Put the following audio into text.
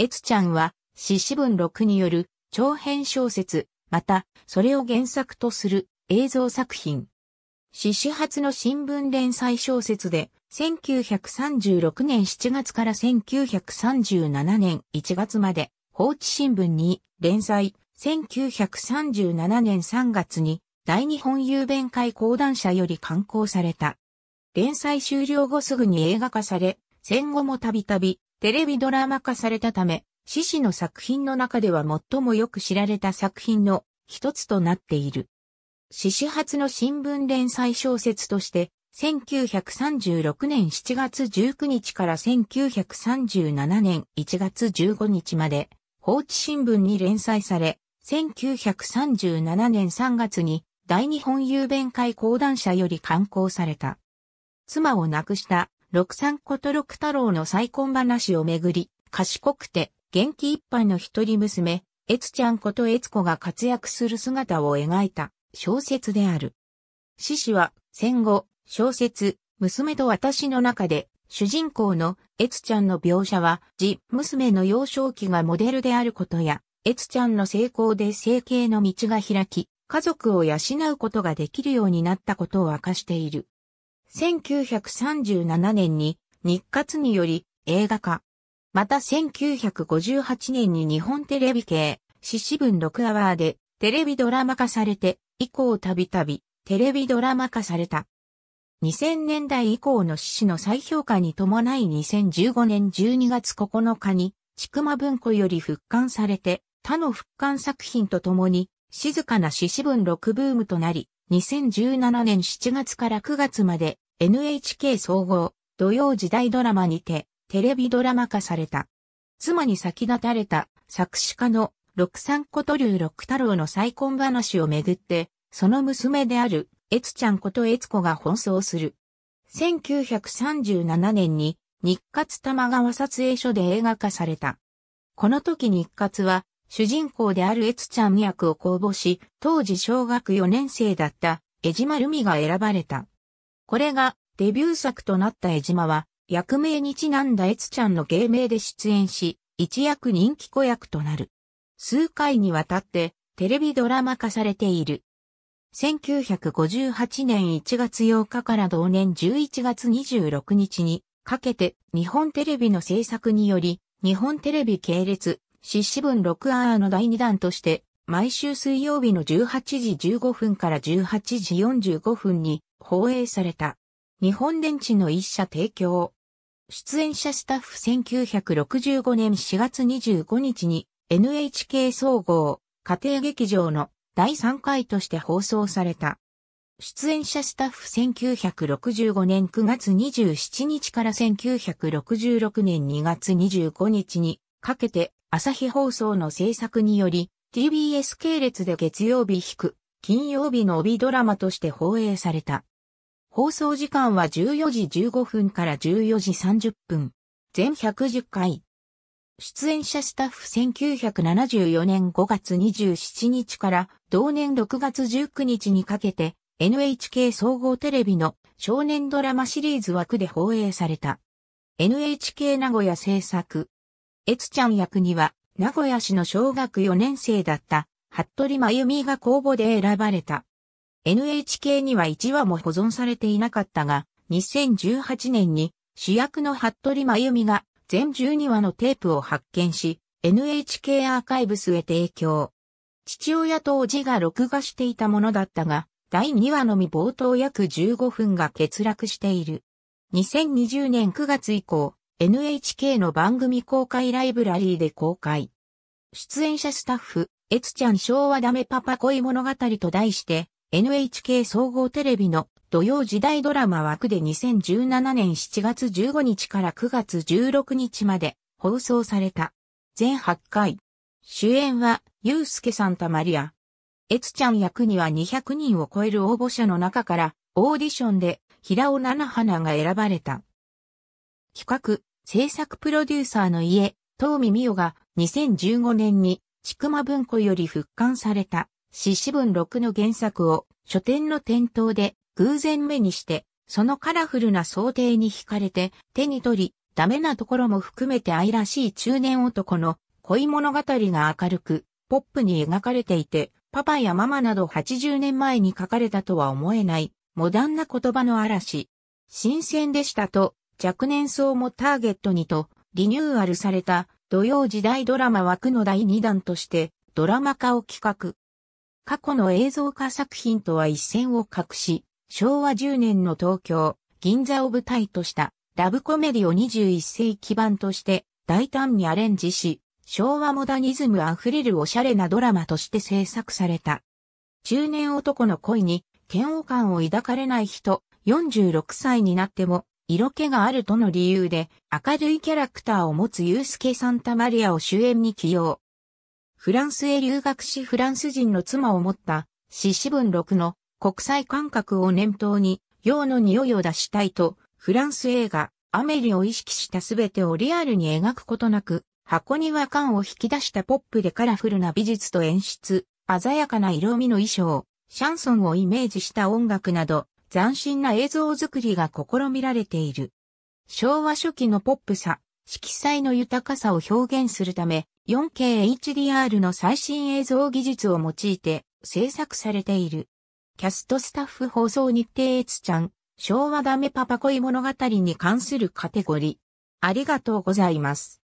エツちゃんは、詩詩文録による長編小説、また、それを原作とする映像作品。詩詩初の新聞連載小説で、1936年7月から1937年1月まで、放置新聞に連載、1937年3月に、大日本郵便会講談社より刊行された。連載終了後すぐに映画化され、戦後もたびたびテレビドラマ化されたため、獅子の作品の中では最もよく知られた作品の一つとなっている。獅子初の新聞連載小説として、1936年7月19日から1937年1月15日まで、放置新聞に連載され、1937年3月に大日本郵便会講談社より刊行された。妻を亡くした六三こと六太郎の再婚話をめぐり、賢くて元気いっぱいの一人娘、越ちゃんこと越子が活躍する姿を描いた小説である。獅子は戦後、小説、娘と私の中で、主人公の越ちゃんの描写は、自娘の幼少期がモデルであることや、越ちゃんの成功で整形の道が開き、家族を養うことができるようになったことを明かしている。1937年に日活により映画化。また1958年に日本テレビ系、獅子文6アワーでテレビドラマ化されて、以降たびたびテレビドラマ化された。2000年代以降の獅子の再評価に伴い2015年12月9日に、ちくま文庫より復刊されて、他の復刊作品とともに、静かな獅子文6ブームとなり、2017年7月から9月まで NHK 総合土曜時代ドラマにてテレビドラマ化された。妻に先立たれた作詞家の六三こと竜六太郎の再婚話をめぐって、その娘である越ちゃんこと越子が奔走する。1937年に日活玉川撮影所で映画化された。この時日活は主人公であるエツちゃん役を公募し、当時小学4年生だった江島ルミが選ばれた。これがデビュー作となった江島は、役名にちなんだエツちゃんの芸名で出演し、一躍人気子役となる。数回にわたってテレビドラマ化されている。1958年1月8日から同年11月26日にかけて日本テレビの制作により日本テレビ系列シブ文6アーの第2弾として、毎週水曜日の18時15分から18時45分に放映された。日本電池の一社提供。出演者スタッフ1965年4月25日に NHK 総合家庭劇場の第3回として放送された。出演者スタッフ1965年9月27日から1966年2月25日にかけて朝日放送の制作により TBS 系列で月曜日引く金曜日の帯ドラマとして放映された。放送時間は14時15分から14時30分。全110回。出演者スタッフ1974年5月27日から同年6月19日にかけて NHK 総合テレビの少年ドラマシリーズ枠で放映された。NHK 名古屋制作越ちゃん役には、名古屋市の小学4年生だった、服部真由美が公募で選ばれた。NHK には1話も保存されていなかったが、2018年に主役の服部真由美が全12話のテープを発見し、NHK アーカイブスへ提供。父親と叔父が録画していたものだったが、第2話のみ冒頭約15分が欠落している。2020年9月以降、NHK の番組公開ライブラリーで公開。出演者スタッフ、エツちゃん昭和ダメパパ恋物語と題して、NHK 総合テレビの土曜時代ドラマ枠で2017年7月15日から9月16日まで放送された。全8回。主演は、ゆうすけさんたまりや。エツちゃん役には200人を超える応募者の中から、オーディションで、平尾七花が選ばれた。企画、制作プロデューサーの家、東美美代が2015年に、ちくま文庫より復刊された、詩詩文6の原作を、書店の店頭で偶然目にして、そのカラフルな想定に惹かれて、手に取り、ダメなところも含めて愛らしい中年男の恋物語が明るく、ポップに描かれていて、パパやママなど80年前に書かれたとは思えない、モダンな言葉の嵐。新鮮でしたと、若年層もターゲットにとリニューアルされた土曜時代ドラマ枠の第2弾としてドラマ化を企画。過去の映像化作品とは一線を画し、昭和10年の東京、銀座を舞台としたラブコメディを21世紀版として大胆にアレンジし、昭和モダニズムあふれるおしゃれなドラマとして制作された。中年男の恋に嫌悪感を抱かれない人、46歳になっても色気があるとの理由で明るいキャラクターを持つユースケ・サンタマリアを主演に起用。フランスへ留学しフランス人の妻を持った獅子文6の国際感覚を念頭に洋の匂いを出したいとフランス映画アメリを意識したすべてをリアルに描くことなく箱庭感を引き出したポップでカラフルな美術と演出、鮮やかな色味の衣装、シャンソンをイメージした音楽など斬新な映像作りが試みられている。昭和初期のポップさ、色彩の豊かさを表現するため、4KHDR の最新映像技術を用いて制作されている。キャストスタッフ放送日程越ちゃん、昭和ダメパパ恋物語に関するカテゴリー。ありがとうございます。